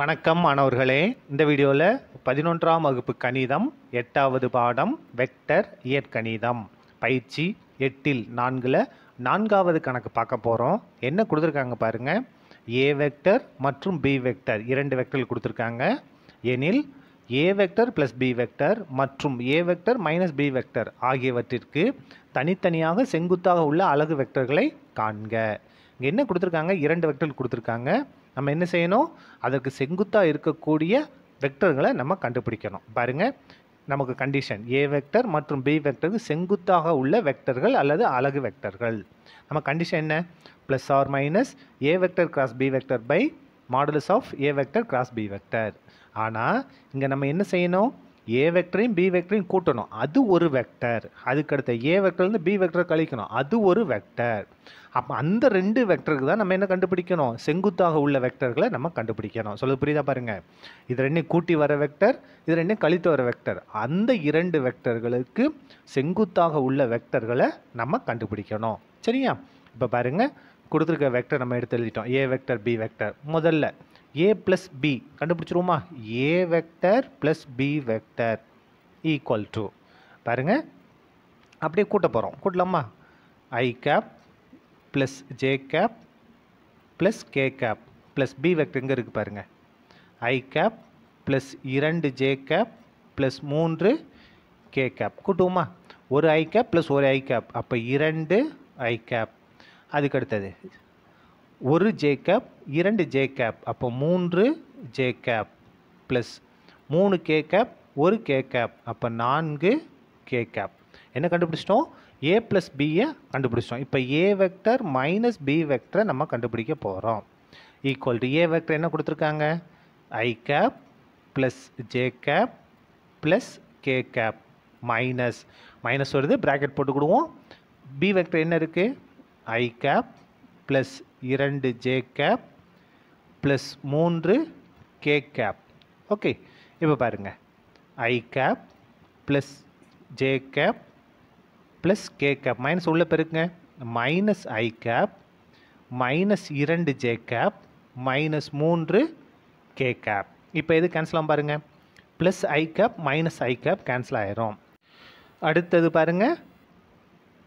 வணக்கம் மாணவர்களே இந்த வீடியோவில் பதினொன்றாம் வகுப்பு கணிதம் எட்டாவது பாடம் வெக்டர் இயற்கணிதம் பயிற்சி எட்டில் நான்கில் நான்காவது கணக்கு பார்க்க போகிறோம் என்ன கொடுத்துருக்காங்க பாருங்கள் ஏ வெக்டர் மற்றும் பி வெக்டர் இரண்டு வெக்டர் கொடுத்துருக்காங்க எனில் A vector plus B vector மற்றும் ஏ வெக்டர் மைனஸ் பி வெக்டர் ஆகியவற்றிற்கு தனித்தனியாக செங்குத்தாக உள்ள அழகு வெக்டர்களை காண்க இங்கே என்ன கொடுத்துருக்காங்க இரண்டு வெக்டர் கொடுத்துருக்காங்க நம்ம என்ன செய்யணும் அதற்கு செங்குத்தாக இருக்கக்கூடிய வெக்டர்களை நம்ம கண்டுபிடிக்கணும் பாருங்கள் நமக்கு கண்டிஷன் ஏ வெக்டர் மற்றும் பி வெக்டருக்கு செங்குத்தாக உள்ள வெக்டர்கள் அல்லது அழகு வெக்டர்கள் நம்ம கண்டிஷன் என்ன plus R minus A vector cross B vector by modulus of A vector cross B vector ஆனால் இங்கே நம்ம என்ன செய்யணும் ஏ வெக்டரையும் பி வெக்டரையும் கூட்டணும் அது ஒரு வெக்டர் அதுக்கடுத்த ஏ வெக்டர்லேருந்து பி வெக்டர் கழிக்கணும் அது ஒரு வெக்டர் அப்போ அந்த ரெண்டு வெக்டருக்கு தான் நம்ம என்ன கண்டுபிடிக்கணும் செங்குத்தாக உள்ள வெக்டர்களை நம்ம கண்டுபிடிக்கணும் சொல்ல புரியுதா பாருங்கள் இது ரெண்டையும் கூட்டி வர வெக்டர் இது ரெண்டையும் கழித்து வர வெக்டர் அந்த இரண்டு வெக்டர்களுக்கு செங்குத்தாக உள்ள வெக்டர்களை நம்ம கண்டுபிடிக்கணும் சரியா இப்போ பாருங்கள் கொடுத்துருக்க வெக்டர் நம்ம எடுத்து எழுதிட்டோம் ஏ வெக்டர் பி வெக்டர் முதல்ல ஏ ப்ளஸ் பி கண்டுபிடிச்சிருவோமா A vector plus B vector equal to பாருங்கள் அப்படியே கூட்ட போகிறோம் கூட்டலாமா I cap plus J cap plus K cap plus B vector எங்கே இருக்குது பாருங்கள் ஐ கேப் ப்ளஸ் இரண்டு ஜே கேப் ப்ளஸ் மூன்று கே கேப் கூட்டுவோமா ஒரு ஐ கேப் ப்ளஸ் ஒரு ஐ கேப் அப்போ இரண்டு ஐ கேப் அதுக்கு அடுத்தது ஒரு ஜேக்கப் இரண்டு ஜேக்கப் அப்போ மூன்று ஜேக்கப் ப்ளஸ் மூணு கேக்கப் ஒரு கேக்கப் அப்போ நான்கு கேக்கப் என்ன கண்டுபிடிச்சிட்டோம் ஏ ப்ளஸ் பியை கண்டுபிடிச்சிட்டோம் இப்போ ஏ வெக்டர் மைனஸ் பி வெக்டரை நம்ம கண்டுபிடிக்க போகிறோம் ஈக்குவல் டு ஏ வெக்டர் என்ன கொடுத்துருக்காங்க I cap plus J cap plus K cap minus minus வருது ப்ராக்கெட் போட்டுக்கிடுவோம் பி வெக்டர் என்ன இருக்குது ஐ கேப் ப்ளஸ் இரண்டு ஜே கேப் ப்ளஸ் மூன்று கே கேப் ஓகே இப்போ பாருங்கள் I cap plus J cap plus K cap minus உள்ளே பெருக்குங்க மைனஸ் ஐ கேப் மைனஸ் இரண்டு ஜே கேப் மைனஸ் மூன்று கே கேப் இப்போ எது கேன்சல் ஆகும் பாருங்கள் plus I cap minus I cap cancel ஆயிரும் அடுத்தது பாருங்கள்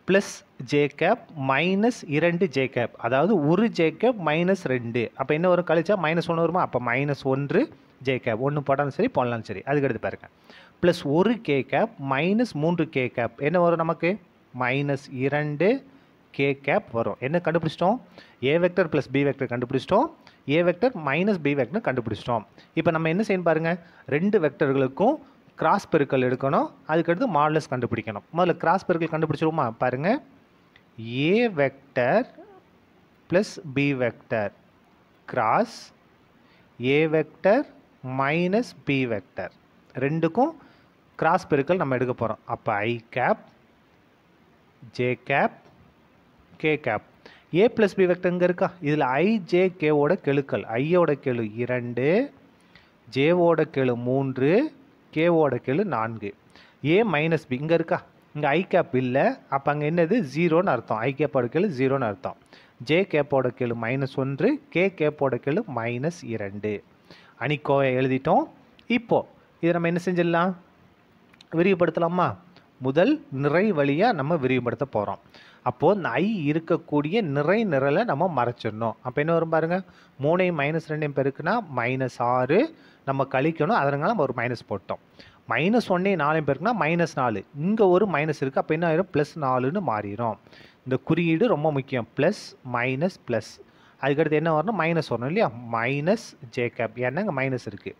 ப்ளஸ் ஜே கேப் மைனஸ் இரண்டு ஜே கேப் அதாவது ஒரு ஜே கேப் மைனஸ் ரெண்டு அப்போ என்ன வரும் கழிச்சா மைனஸ் ஒன்று வருமா அப்போ மைனஸ் ஒன்று ஜே கேப் ஒன்று போட்டாலும் சரி போடலாம் சரி அதுக்கடுத்து பாருங்கள் ப்ளஸ் ஒரு கே கேப் மைனஸ் மூன்று கே கேப் என்ன வரும் நமக்கு மைனஸ் இரண்டு கே கேப் வரும் என்ன கண்டுபிடிச்சிட்டோம் A vector plus B vector கண்டுபிடிச்சிட்டோம் A vector minus B vector கண்டுபிடிச்சிட்டோம் இப்போ நம்ம என்ன செய்யணும் பாருங்கள் ரெண்டு வெக்டர்களுக்கும் கிராஸ் பெருக்கல் எடுக்கணும் அதுக்கடுத்து மாடலஸ் கண்டுபிடிக்கணும் முதல்ல கிராஸ் பெருக்கல் கண்டுபிடிச்சிருவோமா பாருங்கள் ஏ vector plus B vector cross a vector minus B vector ரெண்டுக்கும் கிராஸ் பெருக்கல் நம்ம எடுக்க போகிறோம் அப்போ i cap j cap k cap a plus B vector இங்கே இருக்கா இதில் ஐ ஜே கேவோட கெழுக்கள் ஐயோட கெழு இரண்டு ஜேவோட கெழு மூன்று கேவோட கெழு நான்கு ஏ மைனஸ் பி இங்கே இருக்கா இங்கே ஐ கேப் இல்லை அப்போ அங்கே என்னது ஜீரோன்னு அர்த்தம் ஐ கேப்போட கெழு ஜீரோன்னு அர்த்தம் ஜே கேப்போட கெழு மைனஸ் ஒன்று கே கேப்போட கெழு மைனஸ் இரண்டு அணிக்கோவை எழுதிட்டோம் இப்போது இதை நம்ம என்ன செஞ்சிடலாம் விரிவுபடுத்தலாமா முதல் நிறை வழியாக நம்ம விரிவுபடுத்த போகிறோம் அப்போது இந்த ஐ இருக்கக்கூடிய நிறை நிறலை நம்ம மறைச்சிடணும் அப்போ என்ன வரும் பாருங்கள் மூணையும் மைனஸ் ரெண்டையும் பெருக்குனா மைனஸ் ஆறு நம்ம கழிக்கணும் அதனால நம்ம ஒரு மைனஸ் போட்டோம் மைனஸ் ஒன்னே நாலையும் பேருக்குன்னா மைனஸ் நாலு இங்கே ஒரு மைனஸ் இருக்குது அப்போ என்ன ஆயிரும் ப்ளஸ் நாலுன்னு மாறிடும் இந்த குறியீடு ரொம்ப முக்கியம் ப்ளஸ் மைனஸ் ப்ளஸ் அதுக்கடுத்து என்ன வரணும் மைனஸ் வரணும் இல்லையா மைனஸ் ஜே கேப் ஏன்னா இங்கே மைனஸ் இருக்குது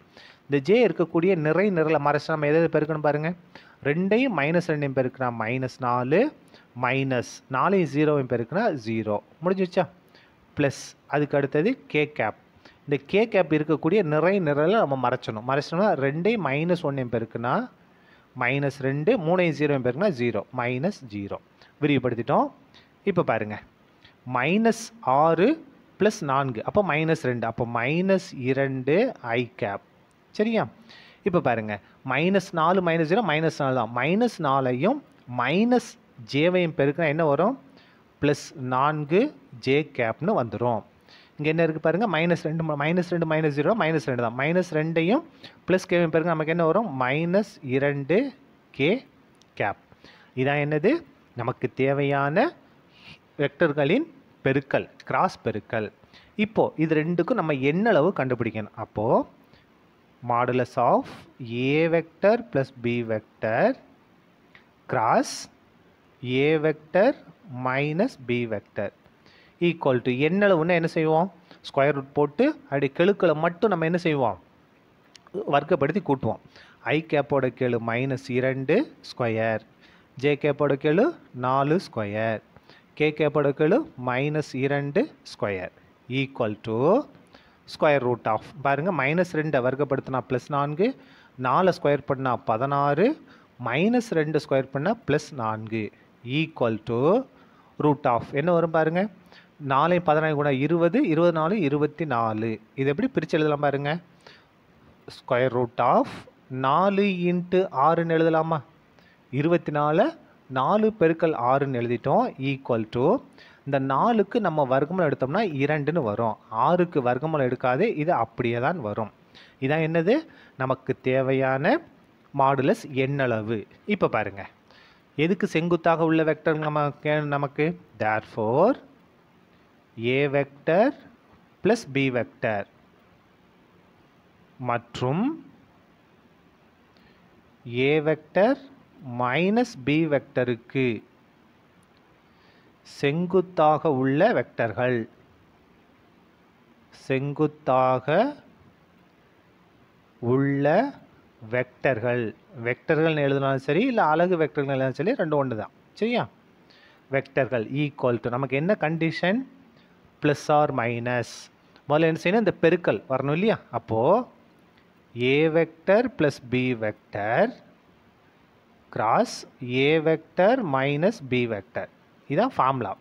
இந்த ஜே இருக்கக்கூடிய நிறை நிறலை மறைச்சு நம்ம எது பெருக்கணும் பாருங்கள் ரெண்டையும் மைனஸ் ரெண்டையும் பெருக்கினா மைனஸ் நாலு மைனஸ் நாலையும் ஜீரோவையும் பெருக்கினா ஜீரோ முடிஞ்சிச்சா ப்ளஸ் அதுக்கு அடுத்தது கே கேப் இந்த கே கேப் இருக்கக்கூடிய நிறை நிறல நம்ம மறைச்சணும் மறைச்சோம்னா ரெண்டே மைனஸ் ஒன்று பெருக்குன்னா மைனஸ் ரெண்டு மூணையும் ஜீரோ பெருக்குன்னா ஜீரோ மைனஸ் ஜீரோ விரிவுபடுத்திட்டோம் இப்போ பாருங்கள் மைனஸ் ஆறு ப்ளஸ் நான்கு அப்போ மைனஸ் ரெண்டு அப்போ மைனஸ் இரண்டு ஐ கேப் சரியா இப்போ பாருங்கள் மைனஸ் நாலு மைனஸ் ஜீரோ மைனஸ் நாலு தான் மைனஸ் நாலையும் மைனஸ் ஜேவையும் பெருக்கினா என்ன வரும் ப்ளஸ் நான்கு ஜே கேப்னு வந்துடும் இங்கே என்ன இருக்குது பாருங்கள் மைனஸ் ரெண்டு மைனஸ் ரெண்டு மைனஸ் ஜீரோ மைனஸ் ரெண்டு தான் மைனஸ் ரெண்டையும் ப்ளஸ் கே பாருங்கள் நமக்கு என்ன வரும் மைனஸ் இரண்டு கே கேப் இதான் என்னது நமக்கு தேவையான வெக்டர்களின் பெருக்கல் கிராஸ் பெருக்கல் இப்போது இது ரெண்டுக்கும் நம்ம என்னளவு கண்டுபிடிக்கணும் அப்போது modulus of A vector plus B vector cross a vector minus B vector equal to என்னளவுன்னா என்ன செய்வோம் ஸ்கொயர் ரூட் போட்டு அப்படி கெழுக்களை மட்டும் நம்ம என்ன செய்வோம் வர்க்கப்படுத்தி கூட்டுவோம் ஐ கேப்போட கெழு மைனஸ் இரண்டு ஸ்கொயர் ஜே கேப்போட கெழு நாலு ஸ்கொயர் கே கேப்போட கெழு மைனஸ் இரண்டு square equal to square root of பாருங்கள் மைனஸ் ரெண்டை வர்க்கப்படுத்தினா ப்ளஸ் நான்கு நாலு ஸ்கொயர் பண்ணால் பதினாறு மைனஸ் ரெண்டு ஸ்கொயர் பண்ணால் ப்ளஸ் நான்கு ஈக்குவல் டு ரூட் ஆஃப் என்ன வரும் பாருங்கள் நாலையும் பதினாலு கூட இருபது இருபது நாலு இருபத்தி நாலு இது எப்படி பிரித்து எழுதலாம் பாருங்க ஸ்கொயர் ரூட் ஆஃப் நாலு இன்ட்டு ஆறுன்னு எழுதலாமா இருபத்தி நாலு நாலு பெருக்கல் ஆறுன்னு எழுதிட்டோம் ஈக்குவல் டு இந்த நாலுக்கு நம்ம வர்க்கமூலம் எடுத்தோம்னா இரண்டுன்னு வரும் ஆறுக்கு வர்க்கமூலம் எடுக்காது இது அப்படியே தான் வரும் இதான் என்னது நமக்கு தேவையான மாடுலஸ் எண்ணளவு இப்போ பாருங்கள் எதுக்கு செங்குத்தாக உள்ள வெக்டர் நம்ம நமக்கு therefore a vector plus B vector மற்றும் a வெக்டர் மைனஸ் பி வெக்டருக்கு செங்குத்தாக உள்ள வெக்டர்கள் செங்குத்தாக உள்ள வெக்டர்கள் வெக்டர்கள் எழுதினாலும் சரி இல்லை அழகு வெக்டர்கள் எழுதினாலும் சரி ரெண்டு ஒன்று தான் சரியா வெக்டர்கள் ஈக்குவல் டு நமக்கு என்ன கண்டிஷன் ப்ளஸ் ஆர் மைனஸ் முதல்ல என்ன செய்யணும் இந்த பெருக்கல் வரணும் இல்லையா அப்போது a vector plus B vector cross a vector minus B vector இதுதான் formula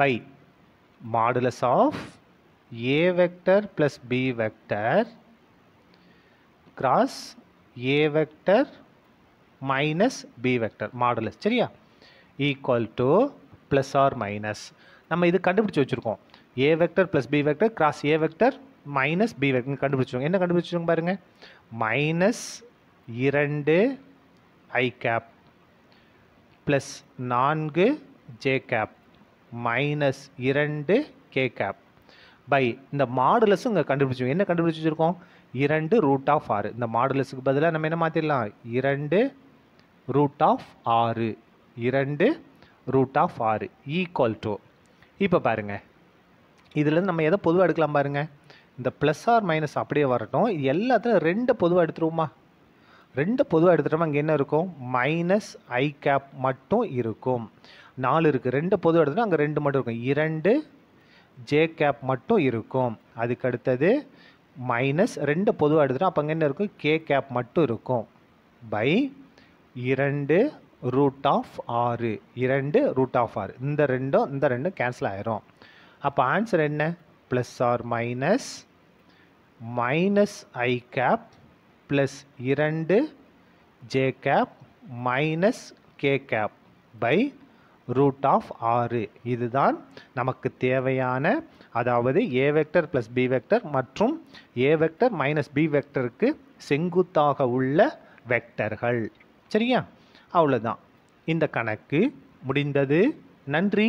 by modulus of A vector plus B vector cross a vector minus B vector modulus சரியா equal to plus R minus நம்ம இது கண்டுபிடிச்சி வச்சுருக்கோம் a vector plus B vector cross a vector minus B vector கண்டுபிடிச்சிருவோம் என்ன கண்டுபிடிச்சிருங்க பாருங்கள் minus இரண்டு ஐ கேப் ப்ளஸ் நான்கு ஜே கேப் மைனஸ் இரண்டு கே கேப் பை இந்த மாடுலஸும் இங்கே கண்டுபிடிச்சோம் என்ன கண்டுபிடிச்சி வச்சுருக்கோம் இரண்டு ரூட் ஆஃப் ஆறு இந்த மாடுலஸுக்கு பதிலாக நம்ம என்ன மாற்றிடலாம் இரண்டு ரூட் ஆஃப் ஆறு இரண்டு ரூட் ஆஃப் ஆறு ஈக்குவல் டு இப்போ பாருங்கள் இதுலேருந்து நம்ம எதை பொதுவாக எடுக்கலாம் பாருங்கள் இந்த ப்ளஸ் ஆர் மைனஸ் அப்படியே வரட்டும் இது எல்லாத்துலையும் ரெண்டு பொதுவாக எடுத்துருவோமா ரெண்டு பொதுவாக எடுத்துட்டோமா அங்கே என்ன இருக்கும் மைனஸ் ஐ கேப் மட்டும் இருக்கும் நாலு இருக்குது ரெண்டு பொதுவாக எடுத்துட்டோம் அங்கே ரெண்டு மட்டும் இருக்கும் இரண்டு ஜே கேப் மட்டும் இருக்கும் அதுக்கு அடுத்தது மைனஸ் ரெண்டு பொதுவாக எடுத்துட்டோம் அப்போ அங்கே என்ன இருக்கும் கே கேப் மட்டும் இருக்கும் பை இரண்டு ரூட் ஆஃப் ஆறு இரண்டு ரூட் ஆஃப் ஆறு இந்த ரெண்டும் இந்த ரெண்டும் கேன்சல் ஆயிரும் அப்போ ஆன்சர் என்ன ப்ளஸ் ஆர் மைனஸ் மைனஸ் ஐ கேப் ப்ளஸ் இரண்டு J cap minus k cap by root of ஆறு இதுதான் நமக்கு தேவையான அதாவது a vector plus B vector மற்றும் ஏ வெக்டர் மைனஸ் பி வெக்டருக்கு செங்குத்தாக உள்ள வெக்டர்கள் சரியா அவ்வளோதான் இந்த கணக்கு முடிந்தது நன்றி